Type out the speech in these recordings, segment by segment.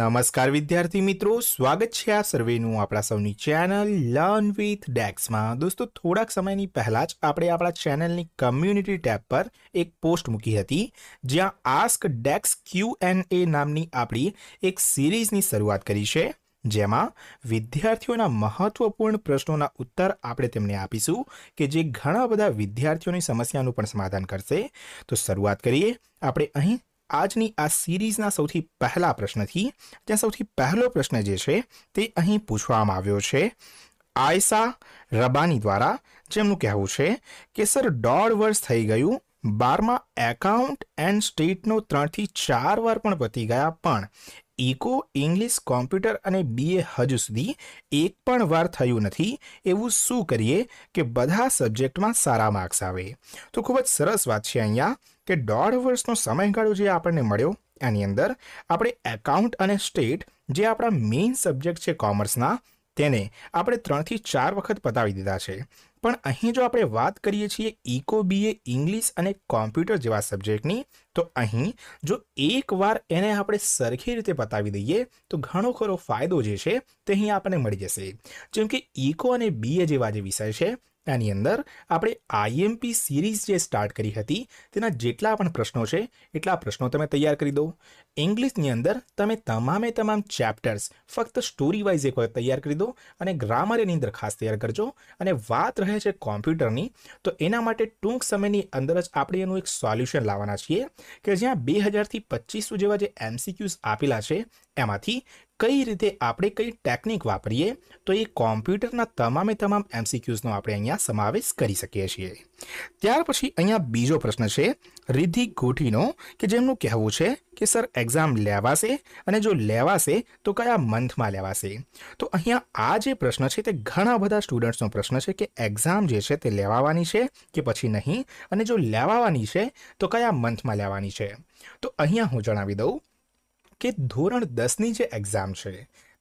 નમસ્કાર વિદ્યાર્થી મિત્રો સ્વાગત છે આ સર્વેનું આપણા સૌની ચેનલ લર્ન વિથ ડેક્સમાં દોસ્તો થોડાક સમયની પહેલાં જ આપણે આપણા ચેનલની કમ્યુનિટી ટેબ પર એક પોસ્ટ મૂકી હતી જ્યાં આસ્ક ડેક્સ ક્યુ એન એ નામની આપણી એક સિરીઝની શરૂઆત કરી છે જેમાં વિદ્યાર્થીઓના મહત્વપૂર્ણ પ્રશ્નોના ઉત્તર આપણે તેમને આપીશું કે જે ઘણા બધા વિદ્યાર્થીઓની સમસ્યાનું પણ સમાધાન કરશે તો શરૂઆત કરીએ આપણે અહીં આજની આ સિરીઝના સૌથી પહેલા પ્રશ્નથી ત્યાં સૌથી પહેલો પ્રશ્ન જે છે તે અહીં પૂછવામાં આવ્યો છે આયસા રબાની દ્વારા જેમનું કહેવું છે કે સર દોઢ વર્ષ થઈ ગયું બારમાં એકાઉન્ટ એન્ડ સ્ટેટનો ત્રણથી ચાર વાર પણ પતી ગયા પણ ઇકો ઇંગ્લિશ કોમ્પ્યુટર અને બીએ હજુ સુધી એક પણ વાર થયું નથી એવું શું કરીએ કે બધા સબ્જેક્ટમાં સારા માર્ક્સ આવે તો ખૂબ જ સરસ વાત છે અહીંયા કે દોઢ વર્ષનો સમયગાળો જે આપણને મળ્યો એની અંદર આપણે એકાઉન્ટ અને સ્ટેટ જે આપણા મેઇન સબ્જેક્ટ છે કોમર્સના તેને આપણે ત્રણથી ચાર વખત પતાવી દીધા છે પણ અહીં જો આપણે વાત કરીએ છીએ ઇકો બીએ ઇંગ્લિશ અને કોમ્પ્યુટર જેવા સબ્જેક્ટની તો અહીં જો એકવાર એને આપણે સરખી રીતે પતાવી દઈએ તો ઘણો ખરો ફાયદો જે છે તે અહીં આપણને મળી જશે જેમ કે ઇકો અને બીએ જેવા જે વિષય છે એની અંદર આપણે આઈએમપી સિરીઝ જે સ્ટાર્ટ કરી હતી તેના જેટલા પણ પ્રશ્નો છે એટલા પ્રશ્નો તમે તૈયાર કરી દો ઇંગ્લિશની અંદર તમે તમામે તમામ ચેપ્ટર્સ ફક્ત સ્ટોરી વાઇઝ એક વખત તૈયાર કરી દો અને ગ્રામર એની અંદર ખાસ તૈયાર કરજો અને વાત રહે છે કોમ્પ્યુટરની તો એના માટે ટૂંક સમયની અંદર જ આપણે એનું એક સોલ્યુશન લાવવાના છીએ કે જ્યાં બે હજારથી પચીસો જેવા જે એમસીક્યુઝ આપેલા છે એમાંથી કઈ રીતે આપણે કઈ ટેકનિક વાપરીએ તો એ કોમ્પ્યુટરના તમામે તમામ એમસીક્યુઝનો આપણે અહીંયા સમાવેશ કરી શકીએ છીએ ત્યાર પછી અહીંયા બીજો પ્રશ્ન છે રિધિ ગોઠીનો કે જેમનું કહેવું છે કે સર એક્ઝામ લેવાશે અને જો લેવાશે તો કયા મંથમાં લેવાશે તો અહીંયા આ જે પ્રશ્ન છે તે ઘણા બધા સ્ટુડન્ટ્સનો પ્રશ્ન છે કે એક્ઝામ જે છે તે લેવાવાની છે કે પછી નહીં અને જો લેવાવાની છે તો કયા મંથમાં લેવાની છે તો અહીંયા હું જણાવી દઉં કે ધોરણ દસની જે એક્ઝામ છે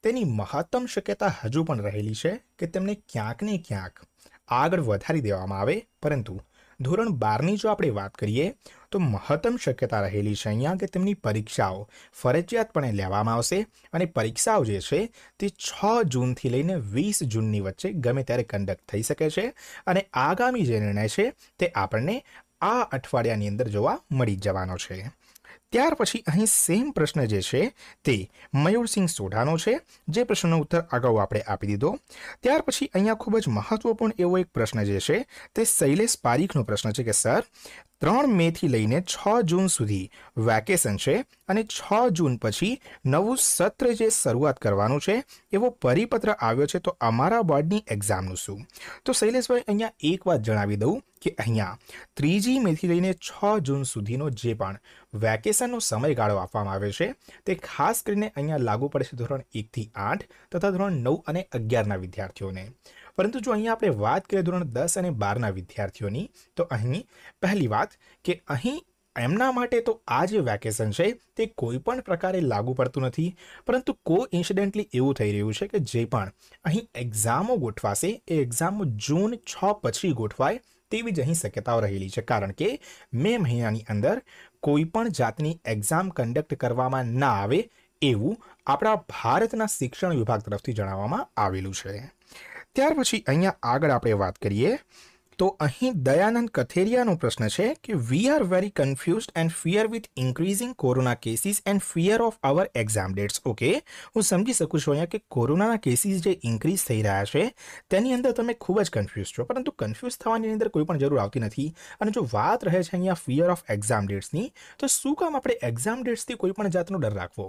તેની મહત્તમ શક્યતા હજુ પણ રહેલી છે કે તેમને ક્યાંક ને ક્યાંક આગળ વધારી દેવામાં આવે પરંતુ ધોરણ બારની જો આપણે વાત કરીએ તો મહત્તમ શક્યતા રહેલી છે અહીંયા કે તેમની પરીક્ષાઓ ફરજિયાતપણે લેવામાં આવશે અને પરીક્ષાઓ જે છે તે છ જૂનથી લઈને વીસ જૂનની વચ્ચે ગમે ત્યારે કન્ડક્ટ થઈ શકે છે અને આગામી જે નિર્ણય છે તે આપણને આ અઠવાડિયાની અંદર જોવા મળી જવાનો છે ત્યાર પછી અહીં સેમ પ્રશ્ન જે છે તે મયુરસિંહ સોઢાનો છે જે પ્રશ્નનો ઉત્તર અગાઉ આપણે આપી દીધો ત્યાર પછી અહીંયા ખૂબ જ મહત્વપૂર્ણ એવો એક પ્રશ્ન જે છે તે શૈલેષ પારીખનો પ્રશ્ન છે કે સર ત્રણ મેથી લઈને છ જૂન સુધી વેકેશન છે અને છ જૂન પછી નવું સત્ર જે શરૂઆત કરવાનું છે એવો પરિપત્ર આવ્યો છે તો અમારા બોર્ડની એક્ઝામનું શું તો શૈલેષભાઈ અહીંયા એક વાત જણાવી દઉં કે અહીંયા ત્રીજી મેથી લઈને છ જૂન સુધીનો જે પણ વેકેશનનો સમયગાળો આપવામાં આવે છે તે ખાસ કરીને અહીંયા લાગુ પડે છે ધોરણ એકથી આઠ તથા ધોરણ નવ અને અગિયારના વિદ્યાર્થીઓને પરંતુ જો અહીં આપણે વાત કરીએ ધોરણ દસ અને બારના વિદ્યાર્થીઓની તો અહીં પહેલી વાત કે અહીં એમના માટે તો આ જે વેકેશન છે તે કોઈ પણ પ્રકારે લાગુ પડતું નથી પરંતુ કો ઇન્સિડેન્ટલી એવું થઈ રહ્યું છે કે જે પણ અહીં એક્ઝામો ગોઠવાશે એ એક્ઝામો જૂન છ પછી ગોઠવાય તેવી જ અહીં શક્યતાઓ રહેલી છે કારણ કે મે મહિનાની અંદર કોઈ પણ જાતની એક્ઝામ કન્ડક્ટ કરવામાં ના આવે એવું આપણા ભારતના શિક્ષણ વિભાગ તરફથી જણાવવામાં આવેલું છે ત્યાર પછી અહીંયા આગળ આપણે વાત કરીએ તો અહીં દયાનંદ કથેરિયાનો પ્રશ્ન છે કે we are very confuse and fear with increasing corona cases and fear of our exam dates okay હું સમજી શકું છું અહીંયા કે કોરોનાના કેસીસ જે ઇન્ક્રીઝ થઈ રહ્યા છે તેની અંદર તમે ખૂબ જ કન્ફ્યુઝ છો પરંતુ કન્ફ્યુઝ થવાની અંદર કોઈ પણ જરૂર આવતી નથી અને જો વાત રહે છે અહીંયા ફિયર ઓફ એક્ઝામ ડેટ્સની તો શું કામ આપણે એક્ઝામ ડેટ્સથી કોઈ પણ જાતનો ડર રાખવો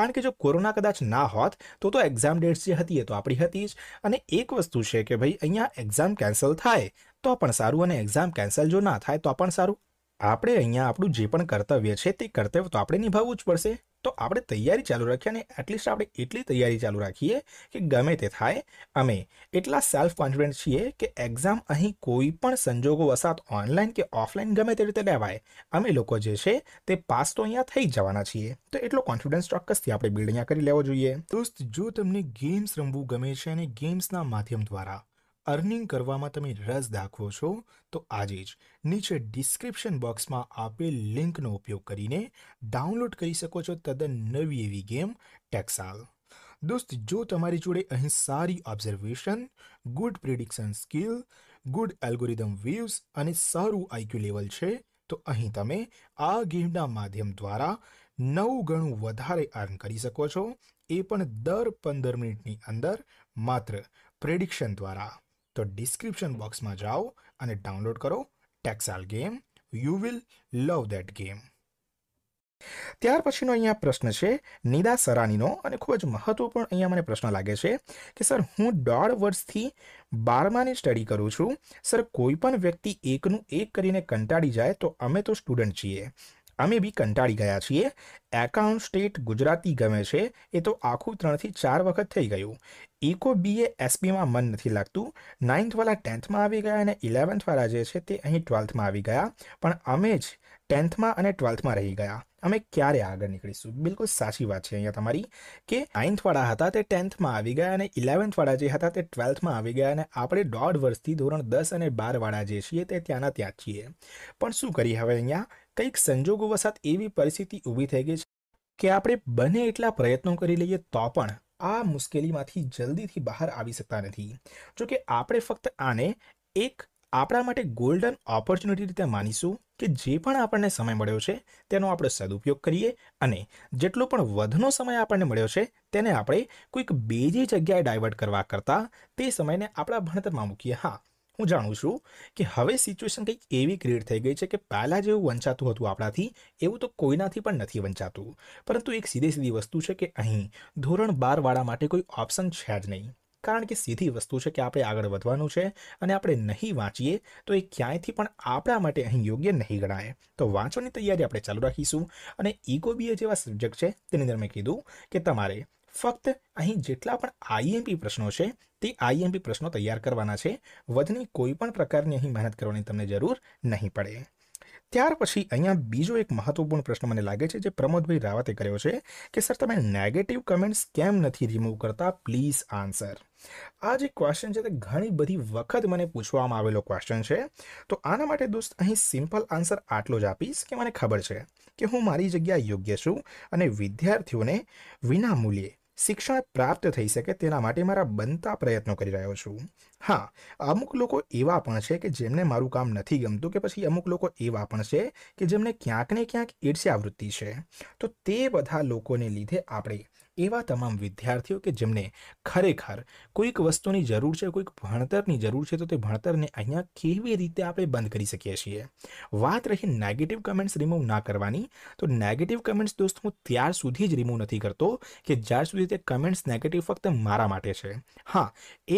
કારણ કે જો કોરોના કદાચ ના હોત તો તો એક્ઝામ ડેટ્સ જે હતી એ તો આપણી હતી જ અને એક વસ્તુ છે કે ભાઈ અહીંયા એક્ઝામ કેન્સલ થાય તો પણ સારું અને એક્ઝામ કેન્સલ જો ના થાય તો પણ સારું આપણે અહીંયા આપણું જે પણ કર્તવ્ય છે તે કર્તવ્ય તો આપણે નિભાવવું જ પડશે તો આપણે તૈયારી ચાલુ રાખીએ અને એટલીસ્ટ આપણે એટલી તૈયારી ચાલુ રાખીએ કે ગમે તે થાય અમે એટલા સેલ્ફ કોન્ફિડન્ટ છીએ કે એક્ઝામ અહીં કોઈ પણ સંજોગો વસાત ઓનલાઈન કે ઓફલાઈન ગમે તે રીતે લેવાય અમે લોકો જે છે તે પાસ તો અહીંયા થઈ જવાના છીએ તો એટલો કોન્ફિડન્સ ચોક્કસથી આપણે બિલ્ડ અહીંયા કરી લેવો જોઈએ દોસ્ત જો તમને ગેમ્સ રમવું ગમે છે અને ગેમ્સના માધ્યમ દ્વારા અર્નિંગ કરવામાં તમે રસ દાખવો છો તો આજે જ નીચે ડિસ્ક્રિપ્શન બોક્સમાં આપેલ લિંકનો ઉપયોગ કરીને ડાઉનલોડ કરી શકો છો તદ્દન નવી એવી ગેમ ટેક્સાલ દોસ્ત જો તમારી જોડે અહીં સારી observation good prediction skill good algorithm views અને સારું આઈક્યુ લેવલ છે તો અહીં તમે આ ગેમના માધ્યમ દ્વારા નવું ગણું વધારે અર્ન કરી શકો છો એ પણ દર પંદર મિનિટની અંદર માત્ર પ્રેડિક્શન દ્વારા તો ડિસ્ક્રિપ્શન બોક્સમાં જાઓ અને ડાઉનલોડ કરો ટેક્સાલ game you will love that game ત્યાર પછીનો અહીંયા પ્રશ્ન છે નિદા સરાનીનો અને ખૂબ જ મહત્વપૂર્ણ અહીંયા મને પ્રશ્ન લાગે છે કે સર હું દોઢ વર્ષથી બારમાની સ્ટડી કરું છું સર કોઈ પણ વ્યક્તિ એકનું એક કરીને કંટાળી જાય તો અમે તો સ્ટુડન્ટ છીએ અમે બી કંટાળી ગયા છીએ એકાઉન્ટ સ્ટેટ ગુજરાતી ગમે છે એ તો આખું ત્રણથી ચાર વખત થઈ ગયું ઇકો બીએ એસપીમાં મન નથી લાગતું નાઇન્થવાળા ટેન્થમાં આવી ગયા અને ઇલેવન્થવાળા જે છે તે અહીં ટ્વેલ્થમાં આવી ગયા પણ અમે જ ટેન્થમાં અને ટ્વેલ્થમાં રહી ગયા અમે ક્યારે આગળ નીકળીશું બિલકુલ સાચી વાત છે અહીંયા તમારી કે નાઇન્થવાળા હતા તે ટેન્થમાં આવી ગયા અને ઇલેવન્થવાળા જે હતા તે ટ્વેલ્થમાં આવી ગયા અને આપણે દોઢ વર્ષથી ધોરણ દસ અને બારવાળા જે છીએ તે ત્યાંના ત્યાં છીએ પણ શું કરીએ હવે અહીંયા કંઈક સંજોગો વસાત એવી પરિસ્થિતિ ઊભી થઈ ગઈ છે કે આપણે બને એટલા પ્રયત્નો કરી લઈએ તો પણ આ મુશ્કેલીમાંથી જલ્દીથી બહાર આવી શકતા નથી જો કે આપણે ફક્ત આને એક આપણા માટે ગોલ્ડન ઓપોર્ચ્યુનિટી રીતે માનીશું કે જે પણ આપણને સમય મળ્યો છે તેનો આપણે સદુપયોગ કરીએ અને જેટલો પણ વધનો સમય આપણને મળ્યો છે તેને આપણે કોઈક બીજી જગ્યાએ ડાયવર્ટ કરવા કરતાં તે સમયને આપણા ભણતરમાં મૂકીએ હા હું જાણું છું કે હવે સિચ્યુએશન કંઈક એવી ક્રિએટ થઈ ગઈ છે કે પહેલાં જેવું વંચાતું હતું આપણાથી એવું તો કોઈનાથી પણ નથી વંચાતું પરંતુ એક સીધી સીધી વસ્તુ છે કે અહીં ધોરણ બારવાળા માટે કોઈ ઓપ્શન છે જ નહીં કારણ કે સીધી વસ્તુ છે કે આપણે આગળ વધવાનું છે અને આપણે નહીં વાંચીએ તો એ ક્યાંયથી પણ આપણા માટે અહીં યોગ્ય નહીં ગણાય તો વાંચવાની તૈયારી આપણે ચાલુ રાખીશું અને ઇકોબીએ જેવા સબ્જેક્ટ છે તેની અંદર મેં કીધું કે તમારે ફક્ત અહીં જેટલા પણ આઈએમપી પ્રશ્નો છે તે આઈએમપી પ્રશ્નો તૈયાર કરવાના છે વધની કોઈ પણ પ્રકારની અહીં મહેનત કરવાની તમને જરૂર નહીં પડે ત્યાર પછી અહીંયા બીજો એક મહત્વપૂર્ણ પ્રશ્ન મને લાગે છે જે પ્રમોદભાઈ રાવતે કર્યો છે કે સર તમે નેગેટિવ કમેન્ટ્સ કેમ નથી રિમૂવ કરતા પ્લીઝ આન્સર આ જે ક્વેશ્ચન છે તે ઘણી બધી વખત મને પૂછવામાં આવેલો ક્વેશ્ચન છે તો આના માટે દોસ્ત અહીં સિમ્પલ આન્સર આટલો જ આપીશ કે મને ખબર છે કે હું મારી જગ્યા યોગ્ય છું અને વિદ્યાર્થીઓને વિના મૂલ્યે શિક્ષણ પ્રાપ્ત થઈ શકે તેના માટે મારા બનતા પ્રયત્નો કરી રહ્યો છું હા અમુક લોકો એવા પણ છે કે જેમને મારું કામ નથી ગમતું કે પછી અમુક લોકો એવા પણ છે કે જેમને ક્યાંક ને ક્યાંક ઈર્ષ્યાવૃત્તિ છે તો તે બધા લોકોને લીધે આપણે એવા તમામ વિદ્યાર્થીઓ કે જેમને ખરેખર કોઈક વસ્તુની જરૂર છે કોઈક ભણતરની જરૂર છે તો તે ભણતરને અહીંયા કેવી રીતે આપણે બંધ કરી શકીએ છીએ વાત રહી નેગેટિવ કમેન્ટ્સ રિમૂવ ના કરવાની તો નેગેટિવ કમેન્ટ્સ દોસ્ત હું ત્યાર સુધી જ રિમૂવ નથી કરતો કે જ્યાર સુધી તે કમેન્ટ્સ નેગેટિવ ફક્ત મારા માટે છે હા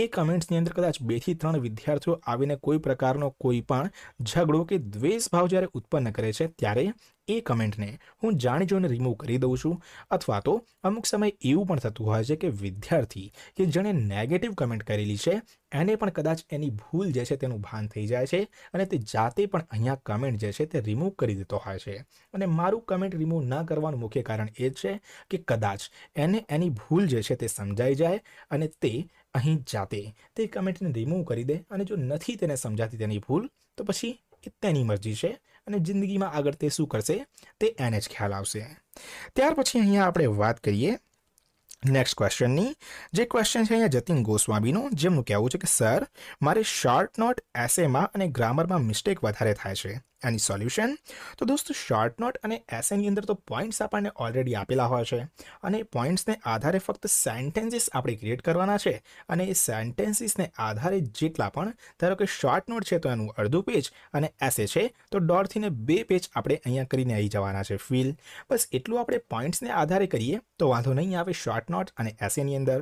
એ કમેન્ટ્સની અંદર કદાચ બેથી ત્રણ વિદ્યાર્થીઓ આવીને કોઈ પ્રકારનો કોઈ પણ ઝઘડો કે દ્વેષ ભાવ જ્યારે ઉત્પન્ન કરે છે ત્યારે એ કમેન્ટને હું જાણી જોઈને રિમૂવ કરી દઉં છું અથવા તો અમુક સમય એવું પણ થતું હોય છે કે વિદ્યાર્થી કે જેણે નેગેટિવ કમેન્ટ કરેલી છે એને પણ કદાચ એની ભૂલ જે છે તેનું ભાન થઈ જાય છે અને તે જાતે પણ અહીંયા કમેન્ટ જે છે તે રિમૂવ કરી દેતો હોય છે અને મારું કમેન્ટ રિમૂવ ન કરવાનું મુખ્ય કારણ એ છે કે કદાચ એને એની ભૂલ જે છે તે સમજાઈ જાય અને તે અહીં જાતે તે કમેન્ટને રિમૂવ કરી દે અને જો નથી તેને સમજાતી તેની ભૂલ તો પછી એ તેની મરજી છે અને જિંદગીમાં આગળ તે શું કરશે તે એને જ ખ્યાલ આવશે ત્યાર પછી અહીંયા આપણે વાત કરીએ નેક્સ્ટ ક્વેશ્ચનની જે ક્વેશ્ચન છે અહીંયા જતીન ગોસ્વામીનો જેમનું કહેવું છે કે સર મારે શોર્ટ નોટ એસેમાં અને ગ્રામરમાં મિસ્ટેક વધારે થાય છે એની સોલ્યુશન તો દોસ્તો શોર્ટ નોટ અને એસેની અંદર તો પોઈન્ટ્સ આપણને ઓલરેડી આપેલા હોય છે અને પોઈન્ટ્સને આધારે ફક્ત સેન્ટેન્સીસ આપણે ક્રિએટ કરવાના છે અને એ સેન્ટેન્સીસને આધારે જેટલા પણ ધારો કે શોર્ટ નોટ છે તો એનું અડધું પેજ અને એસે છે તો દોઢથી બે પેજ આપણે અહીંયા કરીને આવી જવાના છે ફીલ બસ એટલું આપણે પોઈન્ટ્સને આધારે કરીએ તો વાંધો નહીં આવે શોર્ટ નોટ અને એસેની અંદર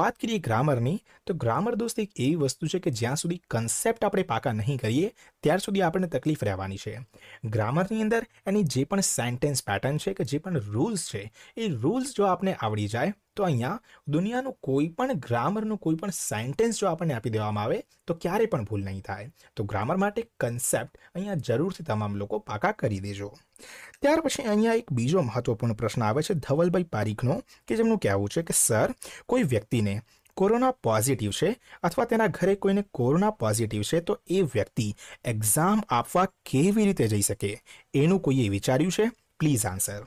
વાત કરીએ ગ્રામરની તો ગ્રામર દોસ્ત એક એવી વસ્તુ છે કે જ્યાં સુધી કન્સેપ્ટ આપણે પાકા નહીં કરીએ ત્યાર સુધી આપણને તકલીફ રહેવાની કરવાની છે ગ્રામરની અંદર એની જે પણ સેન્ટેન્સ પેટર્ન છે કે જે પણ રૂલ્સ છે એ રૂલ્સ જો આપને આવડી જાય તો અહીંયા દુનિયાનું કોઈ પણ ગ્રામરનું કોઈ પણ સેન્ટેન્સ જો આપણને આપી દેવામાં આવે તો ક્યારે પણ ભૂલ નહીં થાય તો ગ્રામર માટે કન્સેપ્ટ અહીંયા જરૂરથી તમામ લોકો પાકા કરી દેજો ત્યાર પછી અહીંયા એક બીજો મહત્વપૂર્ણ પ્રશ્ન આવે છે ધવલભાઈ પારીખનો કે જેમનું કહેવું છે કે સર કોઈ વ્યક્તિને કોરોના પોઝિટિવ છે અથવા તેના ઘરે કોઈને કોરોના પોઝિટિવ છે તો એ વ્યક્તિ એક્ઝામ આપવા કેવી રીતે જઈ શકે એનું કોઈએ વિચાર્યું છે પ્લીઝ આન્સર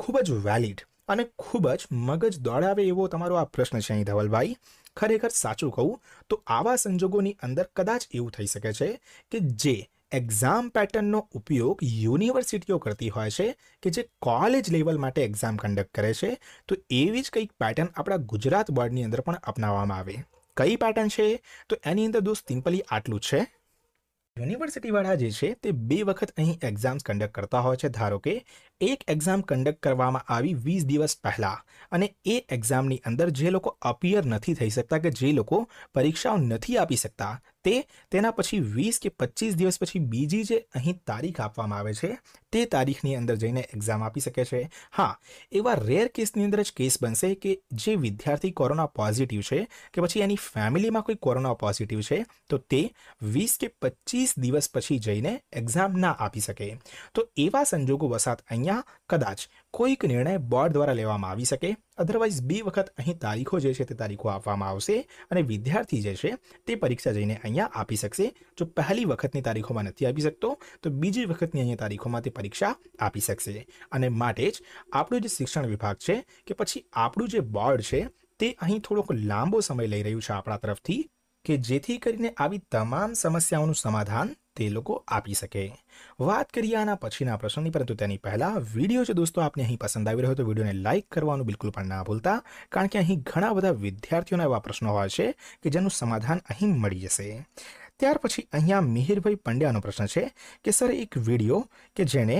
ખૂબ જ વેલિડ અને ખૂબ જ મગજ દોડાવે એવો તમારો આ પ્રશ્ન છે અહીં ધવલભાઈ ખરેખર સાચું કહું તો આવા સંજોગોની અંદર કદાચ એવું થઈ શકે છે કે જે એક્ઝામ પેટર્નનો ઉપયોગ યુનિવર્સિટીઓ કરતી હોય છે કે જે કોલેજ લેવલ માટે એક્ઝામ કન્ડક્ટ કરે છે તો એવી જ કંઈક પેટર્ન આપણા ગુજરાત બોર્ડની અંદર પણ અપનાવવામાં આવે કઈ પેટર્ન છે તો એની અંદર દોસ્ત સિમ્પલી આટલું છે યુનિવર્સિટીવાળા જે છે તે બે વખત અહીં એક્ઝામ્સ કન્ડક્ટ કરતા હોય છે ધારો કે એક એક્ઝામ કન્ડક્ટ કરવામાં આવી વીસ દિવસ પહેલાં અને એ એક્ઝામની અંદર જે લોકો અપિયર નથી થઈ શકતા કે જે લોકો પરીક્ષાઓ નથી આપી શકતા તે તેના પછી વીસ કે પચીસ દિવસ પછી બીજી જે અહીં તારીખ આપવામાં આવે છે તે તારીખની અંદર જઈને એક્ઝામ આપી શકે છે હા એવા રેર કેસની અંદર જ કેસ બનશે કે જે વિદ્યાર્થી કોરોના પોઝિટિવ છે કે પછી એની ફેમિલીમાં કોઈ કોરોના પોઝિટિવ છે તો તે વીસ કે પચીસ દિવસ પછી જઈને એક્ઝામ ના આપી શકે તો એવા સંજોગો વસાત અહીંયા કદાચ કોઈક નિર્ણય બોર્ડ દ્વારા લેવામાં આવી શકે અધરવાઇઝ બે વખત અહીં તારીખો જે છે તે તારીખો આપવામાં આવશે અને વિદ્યાર્થી જે છે તે પરીક્ષા જઈને અહીંયા આપી શકશે જો પહેલી વખતની તારીખોમાં નથી આપી શકતો તો બીજી વખતની અહીંયા તારીખોમાં તે પરીક્ષા આપી શકશે અને માટે જ આપણું જે શિક્ષણ વિભાગ છે કે પછી આપણું જે બોર્ડ છે તે અહીં થોડોક લાંબો સમય લઈ રહ્યું છે આપણા તરફથી કે જેથી કરીને આવી તમામ સમસ્યાઓનું સમાધાન તે લોકો આપી શકે વાત કરીએ આના પછીના પ્રશ્નની પરંતુ તેની પહેલાં વિડીયો જો દોસ્તો આપને અહીં પસંદ આવી રહ્યો તો વિડીયોને લાઇક કરવાનું બિલકુલ પણ ના ભૂલતા કારણ કે અહીં ઘણા બધા વિદ્યાર્થીઓના એવા પ્રશ્નો હોય છે કે જેનું સમાધાન અહીં મળી જશે ત્યાર પછી અહીંયા મિહિરભાઈ પંડ્યાનો પ્રશ્ન છે કે સર એક વિડીયો કે જેણે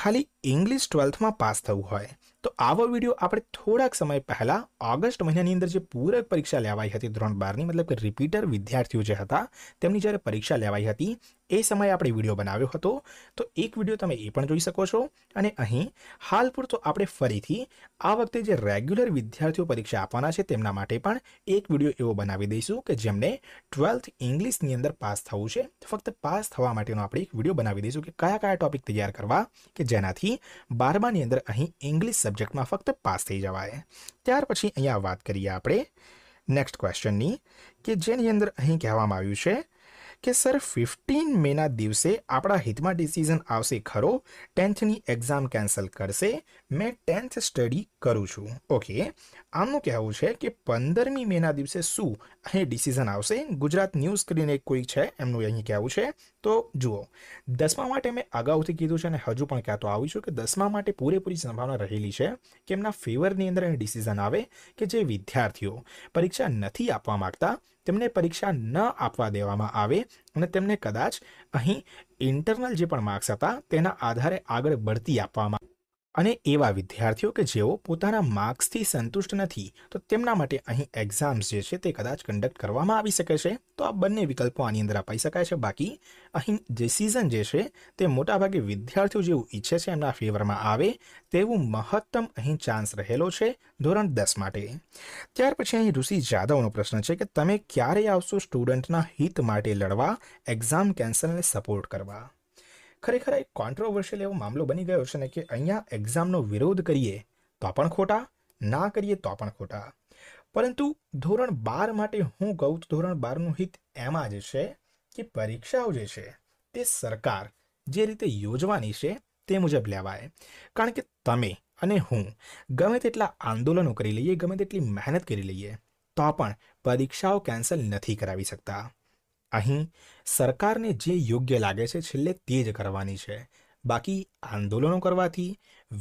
ખાલી ઇંગ્લિશ ટ્વેલ્થમાં પાસ થવું હોય તો આવો વિડીયો આપણે થોડાક સમય પહેલાં ઓગસ્ટ મહિનાની અંદર જે પૂરક પરીક્ષા લેવાઈ હતી ધોરણ બારની મતલબ કે રિપીટર વિદ્યાર્થીઓ જે હતા તેમની જ્યારે પરીક્ષા લેવાઈ હતી એ સમયે આપણે વિડીયો બનાવ્યો હતો તો એક વિડીયો તમે એ પણ જોઈ શકો છો અને અહીં હાલ પૂરતો આપણે ફરીથી આ વખતે જે રેગ્યુલર વિદ્યાર્થીઓ પરીક્ષા આપવાના છે તેમના માટે પણ એક વિડીયો એવો બનાવી દઈશું કે જેમને ટ્વેલ્થ ઇંગ્લિશની અંદર પાસ થવું છે ફક્ત પાસ થવા માટેનો આપણે એક વિડીયો બનાવી દઈશું કે કયા કયા ટોપિક તૈયાર કરવા કે જેનાથી બારમાની અંદર અહીં ઇંગ્લિશ સબ્જેક્ટમાં ફક્ત પાસ થઈ જવાય ત્યાર પછી અહીંયા વાત કરીએ આપણે નેક્સ્ટ ક્વેશ્ચનની કે જેની અંદર અહીં કહેવામાં આવ્યું છે કે સર ફિફ્ટીન મેના દિવસે આપણા હિતમાં ડિસિઝન આવશે ખરો ટેન્થની એક્ઝામ કેન્સલ કરશે મેં ટેન્થ સ્ટડી કરું છું ઓકે આમનું કહેવું છે કે પંદરમી મેના દિવસે શું અહીં ડિસિઝન આવશે ગુજરાત ન્યૂઝ કરીને કોઈ છે એમનું અહીં કહેવું છે તો જુઓ દસમા માટે મેં અગાઉથી કીધું છે અને હજુ પણ કહેતો આવું છું કે દસમા માટે પૂરેપૂરી સંભાવના રહેલી છે કે એમના ફેવરની અંદર એ ડિસિઝન આવે કે જે વિદ્યાર્થીઓ પરીક્ષા નથી આપવા માગતા તેમને પરીક્ષા ન આપવા દેવામાં આવે અને તેમને કદાચ અહીં ઇન્ટરનલ જે પણ માર્ક્સ હતા તેના આધારે આગળ બઢતી આપવામાં અને એવા વિદ્યાર્થીઓ કે જેઓ પોતાના માર્ક્સથી સંતુષ્ટ નથી તો તેમના માટે અહીં એક્ઝામ્સ જે છે તે કદાચ કન્ડક્ટ કરવામાં આવી શકે છે તો આ બંને વિકલ્પો આની અંદર અપાઈ શકાય છે બાકી અહીં ડિસિઝન જે છે તે મોટાભાગે વિદ્યાર્થીઓ જેવું ઈચ્છે છે એમના ફેવરમાં આવે તેવું મહત્તમ અહીં ચાન્સ રહેલો છે ધોરણ દસ માટે ત્યાર પછી અહીં ઋષિ જાદવનો પ્રશ્ન છે કે તમે ક્યારે આવશો સ્ટુડન્ટના હિત માટે લડવા એક્ઝામ કેન્સલને સપોર્ટ કરવા ખરેખર એક કોન્ટ્રોવર્શિયલ એવો મામલો બની ગયો છે ને કે અહીંયા એક્ઝામનો વિરોધ કરીએ તો પણ ખોટા ના કરીએ તો પણ ખોટા પરંતુ ધોરણ બાર માટે હું કહું તો ધોરણ બારનું હિત એમાં જ છે કે પરીક્ષાઓ જે છે તે સરકાર જે રીતે યોજવાની છે તે મુજબ લેવાય કારણ કે તમે અને હું ગમે તેટલા આંદોલનો કરી લઈએ ગમે તેટલી મહેનત કરી લઈએ તો પણ પરીક્ષાઓ કેન્સલ નથી કરાવી શકતા અહીં સરકારને જે યોગ્ય લાગે છે છેલ્લે તે જ કરવાની છે બાકી આંદોલનો કરવાથી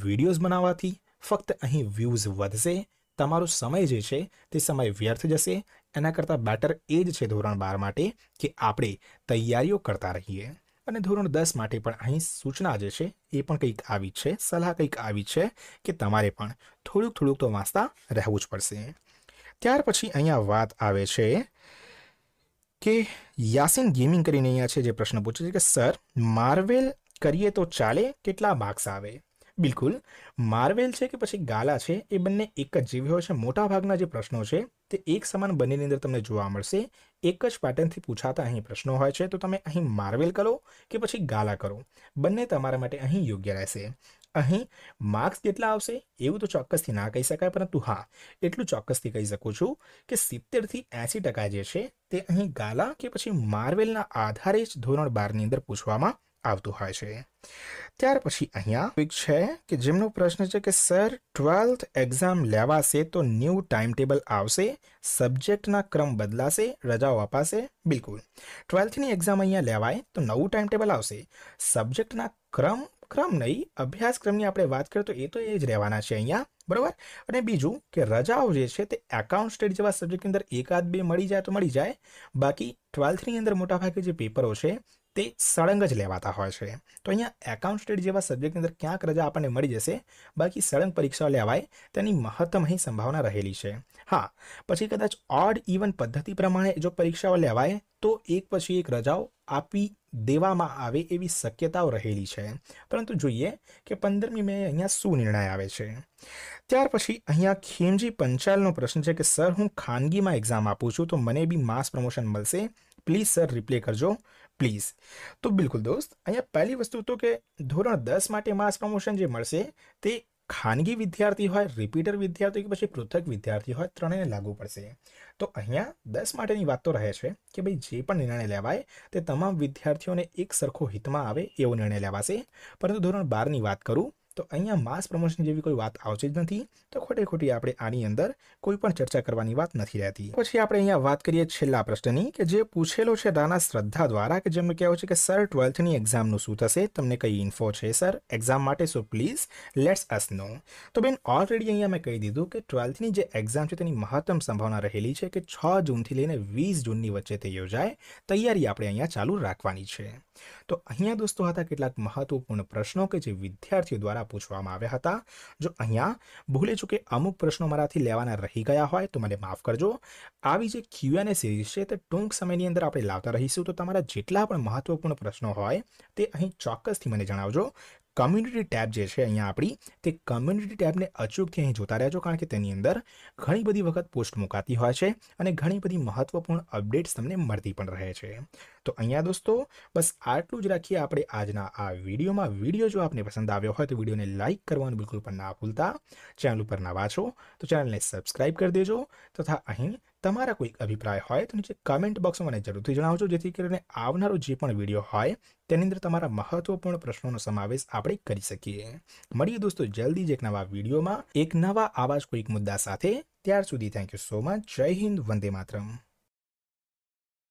વિડીયોઝ બનાવવાથી ફક્ત અહીં વ્યૂઝ વધશે તમારો સમય જે છે તે સમય વ્યર્થ જશે એના કરતાં બેટર એ જ છે ધોરણ બાર માટે કે આપણે તૈયારીઓ કરતા રહીએ અને ધોરણ દસ માટે પણ અહીં સૂચના જે છે એ પણ કંઈક આવી છે સલાહ કંઈક આવી છે કે તમારે પણ થોડુંક થોડુંક તો વાંચતા રહેવું જ પડશે ત્યાર પછી અહીંયા વાત આવે છે કે યાસીન ગેમિંગ કરીને અહીંયા છે જે પ્રશ્ન પૂછે છે કે સર માર્વેલ કરીએ તો ચાલે કેટલા માર્ક્સ આવે બિલકુલ માર્વેલ છે કે પછી ગાલા છે એ બંને એક જ જેવી છે મોટાભાગના જે પ્રશ્નો છે તે એક સમાન બંનેની અંદર તમને જોવા મળશે એક જ પેટર્નથી પૂછાતા અહીં પ્રશ્નો હોય છે તો તમે અહીં માર્વેલ કરો કે પછી ગાલા કરો બંને તમારા માટે અહીં યોગ્ય રહેશે અહીં માર્ક્સ કેટલા આવશે એવું તો ચોક્કસથી ના કહી શકાય પરંતુ હા એટલું ચોક્કસથી કહી શકું છું કે સિત્તેરથી એંસી ટકા જે છે તે અહીં ગાલા કે પછી માર્વેલના આધારે જ ધોરણ બારની અંદર પૂછવામાં આવતું હોય છે ત્યાર પછી અહીંયા એક છે કે જેમનો પ્રશ્ન છે કે સર ટ્વેલ્થ એક્ઝામ લેવાશે તો ન્યૂ ટાઈમ ટેબલ આવશે સબ્જેક્ટના ક્રમ બદલાશે રજાઓ અપાશે બિલકુલ ટ્વેલ્થની એક્ઝામ અહીંયા લેવાય તો નવું ટાઈમ ટેબલ આવશે સબ્જેક્ટના ક્રમ ક્રમ નહીં અભ્યાસક્રમની આપણે વાત કરીએ તો એ તો એ જ રહેવાના છે અહીંયા બરાબર અને બીજું કે રજાઓ જે છે તે એકાઉન્ટ સ્ટડી જેવા સબ્જેક્ટની અંદર એકાદ બે મળી જાય તો મળી જાય બાકી ટ્વેલ્થની અંદર મોટાભાગે જે પેપરો છે તે સળંગ જ લેવાતા હોય છે તો અહીંયા એકાઉન્ટ સ્ટડી જેવા સબ્જેક્ટની અંદર ક્યાંક રજા આપણને મળી જશે બાકી સળંગ પરીક્ષાઓ લેવાય તેની મહત્તમ અહીં સંભાવના રહેલી છે હા પછી કદાચ ઓડ ઇવન પદ્ધતિ પ્રમાણે જો પરીક્ષાઓ લેવાય તો એક પછી એક રજાઓ આપી દેવામાં આવે એવી શક્યતાઓ રહેલી છે પરંતુ જોઈએ કે પંદરમી મે અહીંયા શું નિર્ણય આવે છે ત્યાર પછી અહીંયા ખેમજી પંચાલનો પ્રશ્ન છે કે સર હું ખાનગીમાં એક્ઝામ આપું છું તો મને બી માસ પ્રમોશન મળશે પ્લીઝ સર રિપ્લે કરજો પ્લીઝ તો બિલકુલ દોસ્ત અહીંયા પહેલી વસ્તુ તો કે ધોરણ દસ માટે માસ પ્રમોશન જે મળશે તે ખાનગી વિદ્યાર્થી હોય રિપીટર વિદ્યાર્થી કે પછી પૃથક વિદ્યાર્થી હોય ત્રણેયને લાગુ પડશે તો અહીંયા દસ માટેની વાત તો રહે છે કે ભાઈ જે પણ નિર્ણય લેવાય તે તમામ વિદ્યાર્થીઓને એક સરખો હિતમાં આવે એવો નિર્ણય લેવાશે પરંતુ ધોરણ બારની વાત કરું તો અહિયાં માસ પ્રમોશન જેવી કોઈ વાત આવતી જ ન હતી તો ખોટે ખોટી આપણે આની અંદર કોઈ પણ ચર્ચા કરવાની વાત ન હતી હતી કુછી આપણે અહિયાં વાત કરીએ છે છેલ્લો પ્રશ્નની કે જે પૂછેલો છે રાના શ્રદ્ધા દ્વારા કે જેમ મેં કયો છે કે સર 12th ની एग्जाम નું શું થશે તમને કઈ ઇન્ફો છે સર एग्जाम માટે so please let's us know તો બેન ઓલરેડી અહીંયા મેં કહી દીધું કે 12th ની જે एग्जाम છે તેની મહતમ સંભાવના રહેલી છે કે 6 જૂન થી લઈને 20 જૂન ની વચ્ચે તે યોજાય તૈયારી આપણે અહીંયા ચાલુ રાખવાની છે તો અહિયાં દોસ્તો આતા કેટલાક મહત્વપૂર્ણ પ્રશ્નો કે જે વિદ્યાર્થીઓ દ્વારા પૂછવામાં આવ્યા હતા જો અહીંયા ભૂલે છું કે અમુક પ્રશ્નો મારાથી લેવાના રહી ગયા હોય તો મને માફ કરજો આવી જે ક્યુએનએ સિરીઝ છે તે ટૂંક સમયની અંદર આપણે લાવતા રહીશું તો તમારા જેટલા પણ મહત્વપૂર્ણ પ્રશ્નો હોય તે અહીં ચોક્કસથી મને જણાવજો કમ્યુનિટી ટેબ જે છે અહીંયા આપણી તે કમ્યુનિટી ટેબને અચૂકથી અહીં જોતા રહેજો કારણ કે તેની અંદર ઘણી બધી વખત પોસ્ટ મુકાતી હોય છે અને ઘણી બધી મહત્વપૂર્ણ અપડેટ્સ તમને મળતી પણ રહે છે તો અહીંયા દોસ્તો બસ આટલું જ રાખીએ આપણે આજના આ વિડીયોમાં વિડીયો જો આપને પસંદ આવ્યો હોય તો વિડીયોને લાઇક કરવાનું બિલકુલ પણ ના ભૂલતા ચેનલ ઉપર નવા છો તો ચેનલને સબસ્ક્રાઈબ કરી દેજો તથા અહીં તમારા કોઈક અભિપ્રાય હોય તો નીચે કમેન્ટ બોક્સમાં મને જરૂરથી જણાવજો જેથી કરીને આવનારો જે પણ વિડીયો હોય તેની અંદર તમારા મહત્વપૂર્ણ પ્રશ્નોનો સમાવેશ આપણે કરી શકીએ મળીએ દોસ્તો જલ્દી જ એક નવા વિડીયોમાં એક નવા આવા જ કોઈક મુદ્દા સાથે ત્યાર સુધી થેન્ક યુ સો મચ જય હિન્દ વંદે માતરમ